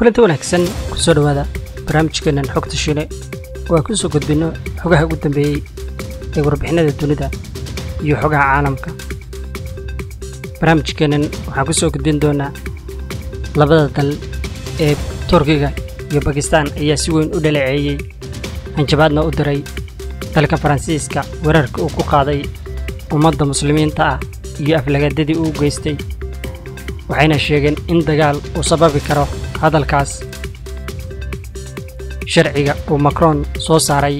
kulanti wanaagsan kusoo dhawaada barnaamijkeennan xogta shile oo aan ku soo gudbinno xogaha ugu dambeeyey ee warbixinnada dunida iyo xogaha caalamka barnaamijkeennan waxaan ku soo gudbin doonaa labada dal ee turkiga iyo bakistan ayaa si weyn u dhaleeceeyey hanjabaadna u diray dalka faransiiska weerarka uu ku qaaday ummadda muslimiinta ah iyo aflagaadadii uu geystay waxayna sheegeen in dagaal uu sababi karo hadalkaas sharciga uu macron soo saaray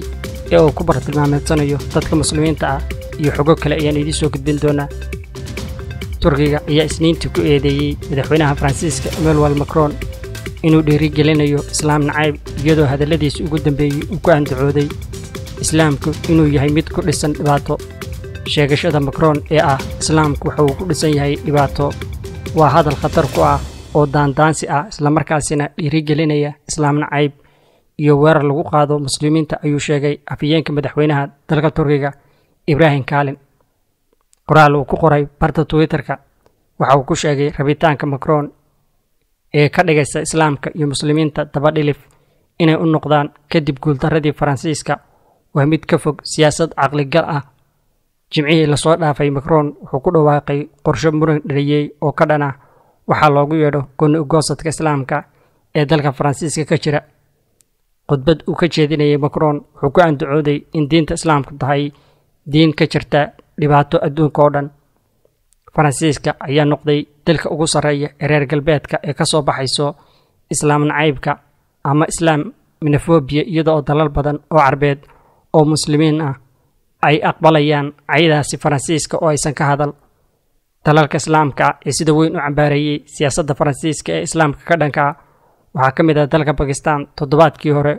ee uu ku bartilmaameedsanayo dadka muslimiinta ah iyo xogo kale ayaan idiin soo gudbin doonaa turkiga ayaa isniintii ku eedeeyey madaxweynaha faransiiska emmanuel macron inuu dhiirigelinayo islaam nacayb iyadoo hadalladiisa ugu dambeeyey uu ku andacooday islaamku inuu yahay mid ku dhisan dhibaato sheegashada macron ee ah islaamku waxa uu ku dhisan yahay dhibaato waa hadal khatar ku ah oo daandaansi ah islamarkaasina dhiirigelinaya islaamna cayb iyo weerar lagu qaado muslimiinta ayuu sheegay afhayeenka madaxweynaha dalka turkiga ibraahim kaalin qoraal uu ku qoray barta twitterka waxa uu ku sheegay rabitaanka macron ee ka dhigaysa islaamka iyo muslimiinta dabadhilif inay u noqdaan kadib guuldaradii faransiiska waa mid ka fog siyaasad caqligal ah jimcihii lasoo dhaafay macron wuxuu ku dhawaaqay qorsho muran dhaliyey oo ka dhan waxaa loogu yeedho goni ugoosadka islaamka ee dalka faransiiska ka jira khudbad uu ka jeedinayay macron wuxuu ku andacooday in diinta islaamku tahay diin ka jirta dhibaato adduunka oo dhan faransiiska ayaa noqday dalka ugu sarreeya ee reer galbeedka ee ka soo baxayso islaam nacaybka ama islaam minafobiya iyada oo dalal badan oo carbeed oo muslimiin ah ay aqbalayaan cayadaasi faransiiska oo aysan ka hadal talalka islaamka ee sida weyn u cambaareeyey siyaasadda faransiiska ee islaamka ka dhanka waxaa ka mid ah dalka bakistan toddobaadkii hore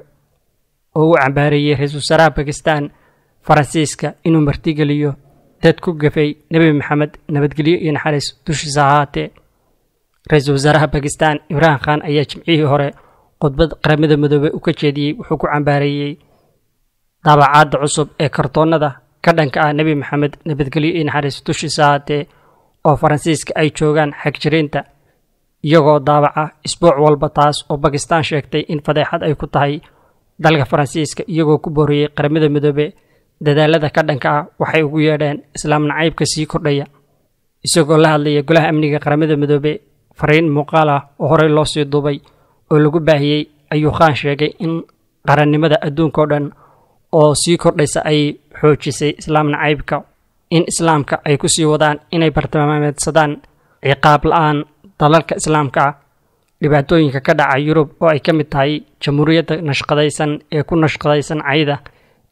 oo uu cambaareeyey ra-iisul wasaaraha bakistan faransiiska inuu martigeliyo dad ku gafay nebi maxamed nabadgelyo iyo naxariis dushiisa ahaatee ra-iisul wasaaraha bakistan ibraahim khan ayaa jimcihii hore khudbad qaramada midoobey u ka jeediyey wuxuu ku cambaareeyey daabacaadda cusub ee kartoonnada ka dhanka ah nebi maxamed nabadgelyo iyo naxariis dushiisa ahaatee oo faransiiska ay joogaan xagjiriinta iyagoo daabaca isbuuc walba taas oo bakistaan sheegtay in fadeexad ay ku tahay dalka faransiiska iyagoo ku booriyey qaramada midoobe dadaalada ka dhanka ah waxay ugu yeedheen islaam nacaybka sii kordhaya isagoo la hadlaya golaha amniga qaramada midoobe fariin muuqaal ah oo horey loo sii duubay oo lagu baahiyey ayuu khaan sheegay in qarannimada adduunka o dhan oo sii kordhaysa ay xoojisay islaam nacaybka in islaamka ay ku sii wadaan inay bartilmaameedsadaan ciqaab la-aan dalalka islaamka ah. dhibaatooyinka ka dhaca yurub oo ay ka mid tahay jamhuuriyadda nashqadaysan ee ku nashqadaysan cayda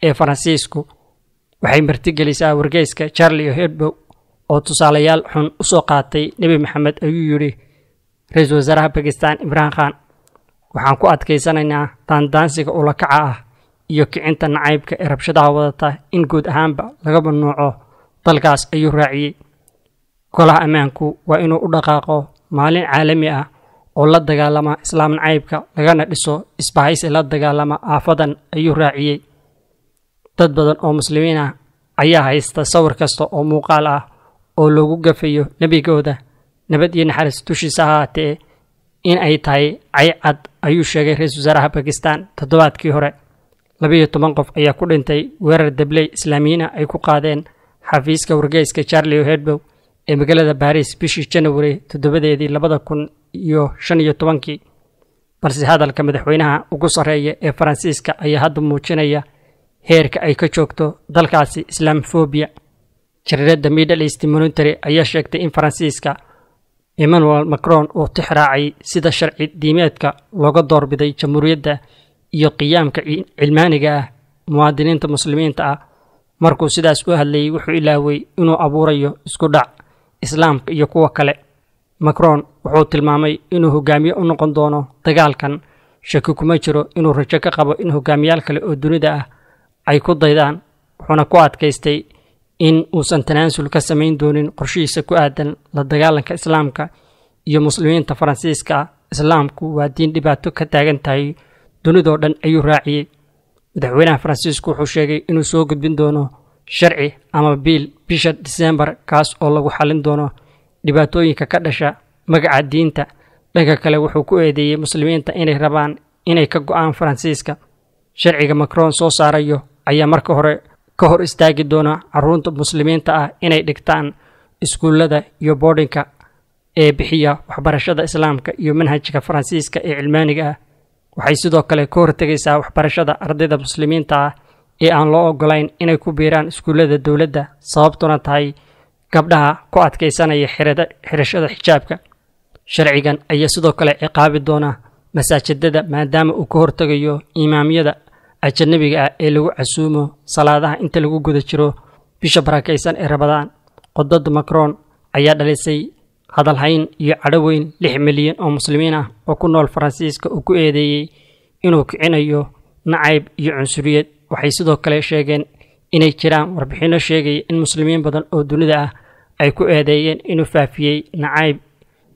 ee faransiisku waxay martigelisaa wargeyska charlie hedbow oo tusaalayaal xun u soo qaatay nebi maxamed ayuu yidhi ra-iisul wasaaraha bakistan imraan khan waxaan ku adkaysanaynaa daandaansiga ulakaca ah iyo kicinta nacaybka ee rabshadaha wadata in guud ahaanba laga mamnuuco dalkaas ayuu raaciyey golaha ammaanku waa inuu u dhaqaaqo maalin caalami ah oo la dagaalama islaam nacaybka lagana dhiso isbahaysi la dagaalama aafadan ayuu raaciyey dad badan oo muslimiin ah ayaa haysta sawir kasta oo muuqaal ah oo loogu gafayo nebigooda nabad iyo naxariis dushiisa ahaatee in ay tahay caycad ayuu sheegay ra-iisul wasaaraha bakistan toddobaadkii hore labayo toban qof ayaa ku dhintay weerar dabley islaamiyiina ay ku qaadeen xafiiska wargeyska charlie hedbow ee magaalada baariis bishii janawari toddobadeedii labada kun iyo shan iyo tobankii balse hadalka madaxweynaha ugu sarreeya ee faransiiska ayaa hadda muujinaya heerka ay ka joogto dalkaasi islaamofobia jariirada middle east monitary ayaa sheegtay in faransiiska emmanuel macron uu tixraacay sida sharci diimeedka looga doorbiday jamhuuriyadda iyo qiyaamka cilmaaniga ah muwaadiniinta muslimiinta ah markuu sidaas u hadlayey wuxuu ilaaway inuu abuurayo isku dhac islaamka iyo kuwa kale macron wuxuu tilmaamay inuu hogaamiye u noqon doono dagaalkan shaki kuma jiro inuu rajo ka qabo in hogaamiyaal kale oo dunida ah ay ku daydaan wuxuuna ku adkaystay in uusan tanaansul ka samayn doonin qorshihiisa ku aadan la dagaalanka islaamka iyo muslimiinta faransiiska ah. islaamku waa diin dhibaato ka taagan tahay dunidoo dhan ayuu raaciyey madaxweynaha faransiisku wuxuu sheegay inuu soo gudbin doono sharci ama biil bisha deseembar kaas oo lagu xalin doono dhibaatooyinka ka dhasha magaca diinta dhanka kale wuxuu ku eedeeyey muslimiinta inay rabaan inay ka go-aan faransiiska sharciga macron soo saarayo ayaa marka hore ka hor istaagi doona caruurta muslimiinta ah inay dhigtaan iskuullada iyo boodhinka ee bixiya waxbarashada islaamka iyo manhajka faransiiska ee cilmaaniga ah waxay sidoo kale ka hortegaysaa waxbarashada ardayda muslimiinta ah ee aan loo ogolayn inay ku biiraan iskuullada dowladda sababtuna tahay gabdhaha ku adkaysanaya xirashada xijaabka sharcigan ayaa sidoo kale ciqaabi doona masaajidada maadaama uu ka hortegayo imaamyada ajanabiga ah ee lagu casuumo salaadaha inta lagu guda jiro bisha barakaysan ee rabadaan qodada macron ayaa dhalisay hadalhayn iyo cadhoweyn lix milyan oo muslimiin ah oo ku nool faransiiska uu ku eedeeyey inuu kicinayo nacayb iyo cunsuriyad waxay sidoo kale sheegeen inay jiraan warbixinno sheegaya in muslimiin badan oo dunida ah ay ku eedeeyeen inuu faafiyey nacayb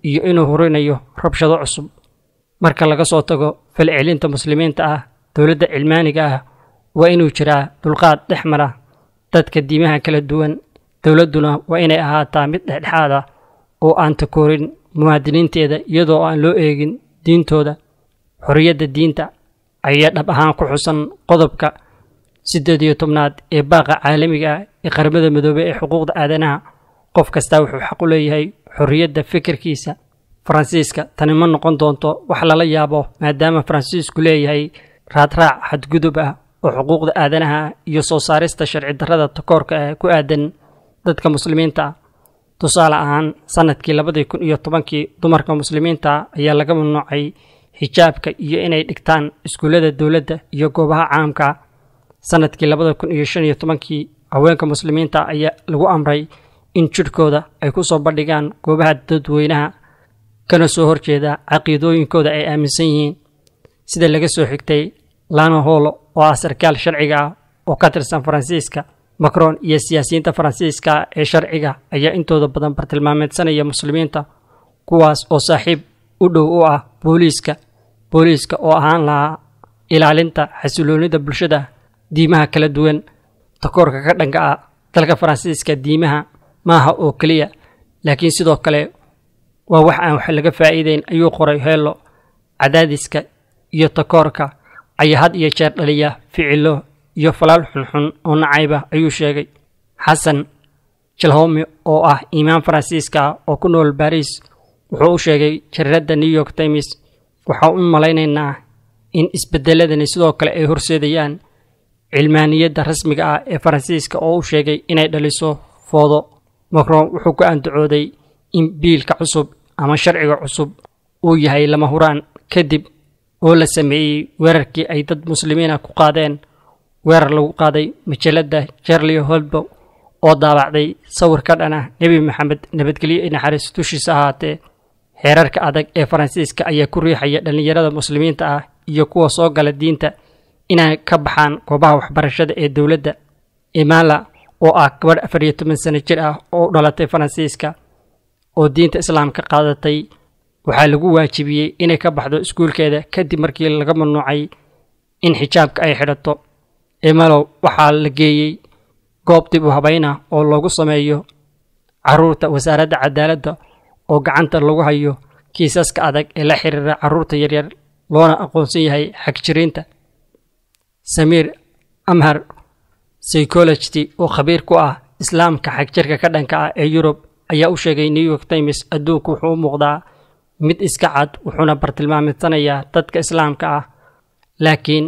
iyo inuu hurinayo rabshado cusub marka laga soo tago falcelinta muslimiinta ah dowladda cilmaaniga ah waa inuu jiraa dulqaad dhex mara dadka diimaha kala duwan dowladduna waa inay ahaataa mid dhexdhexaad oo aan takoorin muwaadiniinteeda iyadoo aan loo eegin diintooda xorriyadda diinta ayaa dhab ahaan ku xusan qodobka siddeed iyo tobnaad ee baaqa caalamiga ah ee qaramada midoobey ee xuquuqda aadanaha qof kastaa wuxuu xaq u leeyahay xorriyadda fikirkiisa faransiiska tani ma noqon doonto wax lala yaabo maadaama faransiisku leeyahay raadraac xadgudub ah oo xuquuqda aadanaha iyo soo saarista sharci darada takoorka ah ku aadan dadka muslimiinta ah tusaale ahaan sanadkii labadii kun iyo tobankii dumarka muslimiinta ayaa laga mamnuucay xijaabka iyo inay dhigtaan iskuullada dowladda iyo goobaha caamka sannadkii labada kun iyo shan iyo tobankii haweenka muslimiinta ayaa lagu amray in jidhkooda ay ku soo bandhigaan goobaha dadweynaha kana soo horjeeda caqiidooyinkooda ay aaminsan yihiin sida laga soo xigtay lana holo oo ah sarkaal sharciga ah oo ka tirsan faransiiska macron iyo siyaasiyiinta faransiiska ee sharciga ayaa intooda badan bartilmaameedsanaya muslimiinta kuwaas oo saaxiib u dhow u ah booliiska booliiska oo ahaan lahaa ilaalinta xasiloonida bulshada diimaha kala duwan takoorka ka dhanka ah dalka faransiiska diimaha maaha oo keliya laakiin sidoo kale waa wax aan wax laga faa'iideyn ayuu qoray heello cadaadiska iyo takoorka ayaa had iyo jeer dhaliya ficilo iyo falaal xunxun oo nacaybah ayuu sheegay xasan jalhoomi oo ah iimaan faransiiska ah oo ku nool bariis wuxuu u sheegay jaridadda new york times waxaa u malaynaynaa in isbeddeladani sidoo kale ay horseedayaan cilmaaniyadda rasmiga ah ee faransiiska oo u sheegay inay dhaliso foodo macron wuxuu ku andacooday in biilka cusub ama sharciga cusub uu yahay lama huraan kadib oo la sameeyey weerarkii ay dad muslimiina ku qaadeen weerar lagu qaaday majallada jarliy holbow oo daabacday sawir ka dhan ah nebi maxamed nabadgelyo ee naxariis dushiisa ahaatee xeerarka adag ee faransiiska ayaa ku riixaya dhallinyarada muslimiinta ah iyo kuwa soo gala diinta inay ka baxaan goobaha waxbarashada ee dowladda emala oo ah gabadh afar iyo toban sano jir ah oo u dhalatay faransiiska oo diinta islaamka qaadatay waxaa lagu waajibiyey inay ka baxdo iskuulkeeda kadib markii laga mamnuucay in xijaabka ay xidhato imalow waxaa la geeyey goob dib u habayna oo loogu sameeyo caruurta wasaaradda cadaaladda oo gacanta lagu hayo kiisaska adag ee la xiriira carruurta yaryar loona aqoonsan yahay xagjiriinta samiir amhar psychologty oo khabiir ku ah islaamka xagjirka ka dhanka ah ee yurub ayaa u sheegay new york times adduunku wuxuu u muuqdaa mid iska cad wuxuuna bartilmaamidsanaya dadka islaamka ah laakiin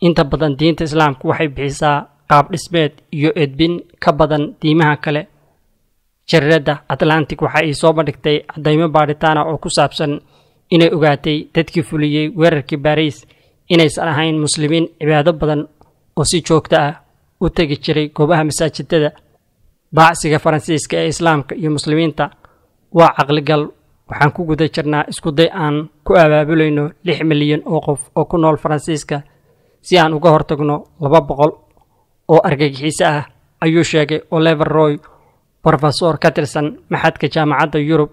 inta badan diinta islaamku waxay bixisaa qaab dhismeed iyo edbin ka badan diimaha kale jariradda atlantic waxa ay soo bandhigtay caddaymo baadhitaana oo ku saabsan inay ogaatay dadkii fuliyey weerarkii baariis inaysan ahayn muslimiin cibaado badan oo si joogto ah u tegi jiray goobaha masaajidada baacsiga faransiiska ee islaamka iyo muslimiinta waa caqligal waxaan ku guda jirnaa iskuday aan ku abaabulayno lix milyan oo qof oo ku nool faransiiska si aan uga hortagno laba boqol oo argagixiso ah ayuu sheegay oliver roy brofesor ka tirsan maxadka jaamacadda yurub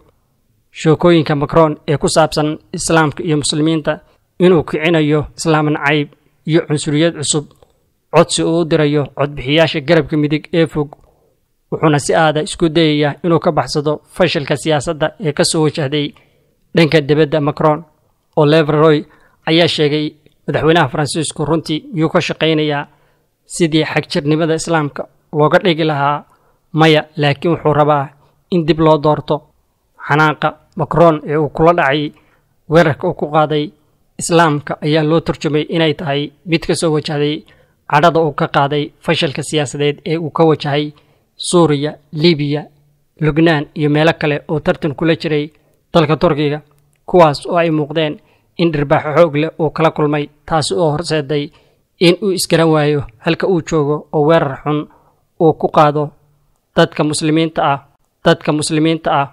sheekooyinka macron ee ku saabsan islaamka iyo muslimiinta inuu kicinayo islaamnacayb iyo cunsuriyad cusub codsi uu u dirayo codbixiyaasha garabka midig ee fog wuxuuna si aada ah isku dayaya inuu ka baxsado fashilka siyaasadda ee ka soo wajahday dhanka dibadda macron oliver roy ayaa sheegay madaxweynaha faransiisku runtii miyuu ka shaqaynayaa sidii xagjirnimada islaamka looga dhigi lahaa maya laakiin wuxuu rabaa in dib loo doorto xanaaqa macron ee uu kula dhacay weerarka uu ku qaaday islaamka ayaa loo turjumay inay tahay mid ka soo wajahday cadhada uu ka qaaday fashilka siyaasadeed ee uu ka wajahay suuriya libiya lubnaan iyo meelo kale oo tartan kula jiray dalka turkiga kuwaas oo ay muuqdeen in dhirbaaxo xoog leh uu kala kulmay taasi oo horseeday in uu isgaran waayo halka uu joogo oo weerar xun uu ku qaado dadka muslimiinta ah dadka muslimiinta ah